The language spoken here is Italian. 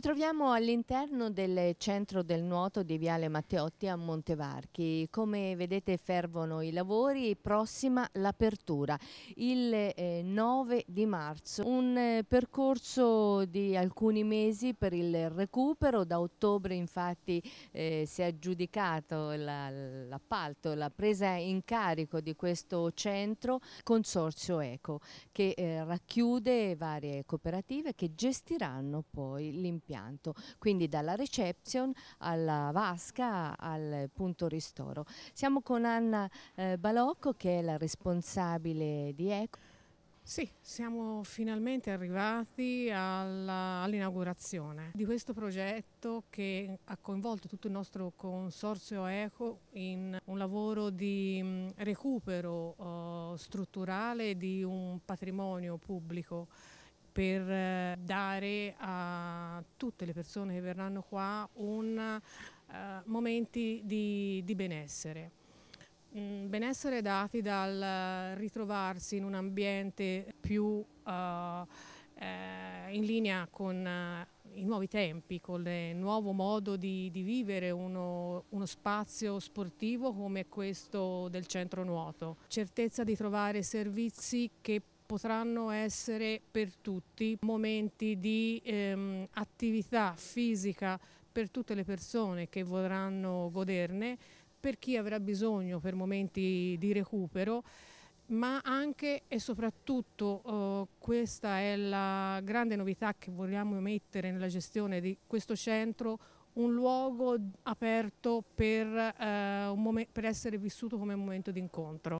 Ci troviamo all'interno del centro del nuoto di Viale Matteotti a Montevarchi. Come vedete fervono i lavori, prossima l'apertura il 9 eh, di marzo. Un eh, percorso di alcuni mesi per il recupero, da ottobre infatti eh, si è aggiudicato l'appalto, la, la presa in carico di questo centro Consorzio Eco che eh, racchiude varie cooperative che gestiranno poi l'impianto impianto, quindi dalla reception alla vasca al punto ristoro. Siamo con Anna eh, Balocco che è la responsabile di ECO. Sì, siamo finalmente arrivati all'inaugurazione all di questo progetto che ha coinvolto tutto il nostro consorzio ECO in un lavoro di mm, recupero uh, strutturale di un patrimonio pubblico per eh, dare a tutte le persone che verranno qua un, uh, momenti di, di benessere. Mm, benessere dati dal eh, ritrovarsi in un ambiente più uh, eh, in linea con uh, i nuovi tempi, con il nuovo modo di, di vivere uno, uno spazio sportivo come questo del centro nuoto. Certezza di trovare servizi che potranno essere per tutti momenti di ehm, attività fisica per tutte le persone che vorranno goderne, per chi avrà bisogno per momenti di recupero ma anche e soprattutto eh, questa è la grande novità che vogliamo mettere nella gestione di questo centro, un luogo aperto per, eh, un per essere vissuto come un momento di incontro.